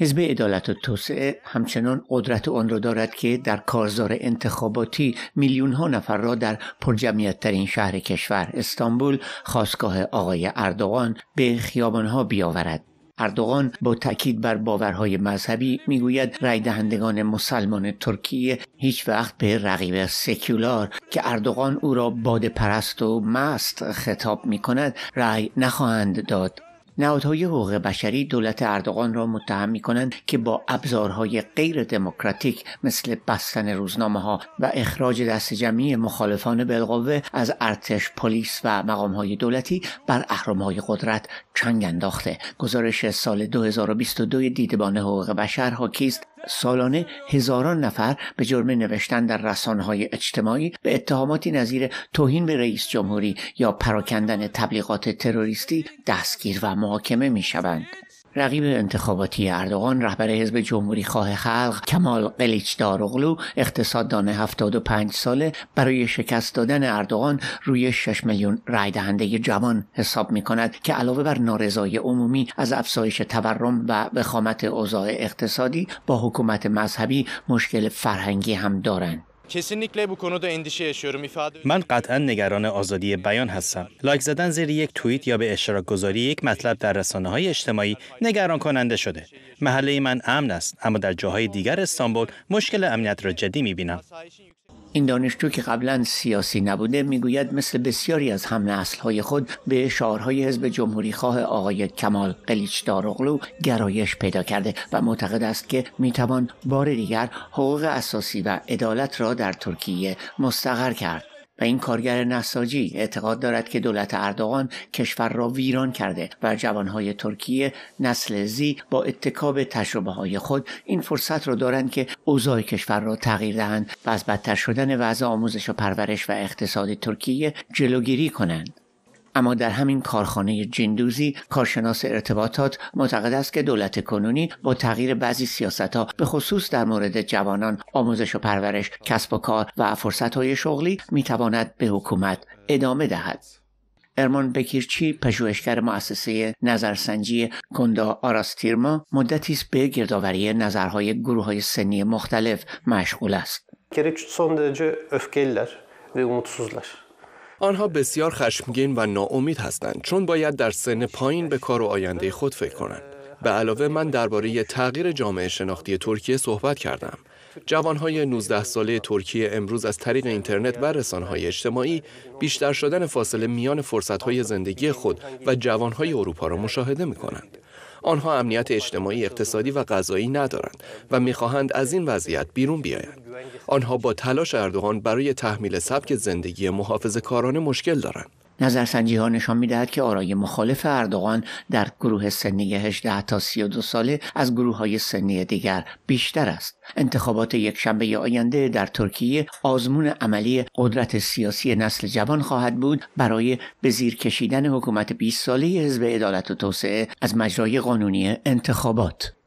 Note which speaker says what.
Speaker 1: حزب عدالت و توسعه همچنان قدرت آن را دارد که در کارزار انتخاباتی میلیون ها نفر را در پرجمعیت ترین شهر کشور استانبول خواستگاه آقای اردوغان به خیابان ها بیاورد اردوغان با تاکید بر باورهای مذهبی میگوید رای دهندگان مسلمان ترکیه هیچ وقت به رقیب سکولار که اردوغان او را باد پرست و مست خطاب می کند رأی نخواهند داد نهادهای حقوق بشری دولت اردوغان را متهم می کنند که با ابزارهای غیر دموکراتیک مثل بستن روزنامه ها و اخراج دست جمعی مخالفان بالقوه از ارتش پلیس و مقام های دولتی بر اهرم های قدرت چنگ انداخته گزارش سال 2022 دیدبان حقوق بشر ها کیست؟ سالانه هزاران نفر به جرم نوشتن در رسانه‌های اجتماعی به اتهاماتی نظیر توهین به رئیس جمهوری یا پراکندن تبلیغات تروریستی دستگیر و محاکمه میشوند رقیب انتخاباتی اردوغان رهبر حزب جمهوری خواه خلق کمال قلیچ داروغلو اقتصاددان 75 ساله برای شکست دادن اردوغان روی 6 میلیون رای دهنده جوان حساب می کند که علاوه بر نارضای عمومی از افزایش تورم و وخامت اوضاع اقتصادی با حکومت مذهبی مشکل فرهنگی هم دارند. من قطعا نگران
Speaker 2: آزادی بیان هستم لایک زدن زیر یک توییت یا به اشتراک گذاری یک مطلب در رسانه های اجتماعی نگران کننده شده محله من امن است اما در جاهای دیگر استانبول مشکل امنیت را جدی می بینم
Speaker 1: این دانشجو که قبلا سیاسی نبوده میگوید مثل بسیاری از هم نسلهای خود به شعارهای حزب جمهوری خواه آقای کمال قلیچ داروغلو گرایش پیدا کرده و معتقد است که میتوان بار دیگر حقوق اساسی و عدالت را در ترکیه مستقر کرد و این کارگر نساجی اعتقاد دارد که دولت اردوغان کشور را ویران کرده و جوانهای ترکیه نسل زی با اتکاب تجربه های خود این فرصت را دارند که اوضاع کشور را تغییر دهند و از بدتر شدن وضع آموزش و پرورش و اقتصاد ترکیه جلوگیری کنند اما در همین کارخانه جندوزی کارشناس ارتباطات معتقد است که دولت کنونی با تغییر بعضی سیاست ها به خصوص در مورد جوانان آموزش و پرورش کسب و کار و فرصت های شغلی میتواند به حکومت ادامه دهد ارمان بکیرچی پژوهشگر مؤسسه نظرسنجی کندا آراستیرما مدتی است به گردآوری نظرهای های سنی مختلف مشغول است.
Speaker 2: Gerek son و آنها بسیار خشمگین و ناامید هستند چون باید در سن پایین به کار و آینده خود فکر کنند. به علاوه من درباره تغییر جامعه شناختی ترکیه صحبت کردم. جوانهای 19 ساله ترکیه امروز از طریق اینترنت و رسانهای اجتماعی بیشتر شدن فاصله میان فرصتهای زندگی خود و جوانهای اروپا را مشاهده می کنند. آنها امنیت اجتماعی، اقتصادی و غذایی ندارند و میخواهند از این وضعیت بیرون بیایند. آنها با تلاش اردوغان برای تحمیل سبک زندگی محافظ کاران مشکل
Speaker 1: دارند. نظرسنجی ها نشان میدهد که آرای مخالف اردوغان در گروه سنی 18 تا 32 ساله از گروه های سنی دیگر بیشتر است انتخابات یک شنبه آینده در ترکیه آزمون عملی قدرت سیاسی نسل جوان خواهد بود برای به زیر کشیدن حکومت 20 ساله حزب عدالت و توسعه از مجرای قانونی انتخابات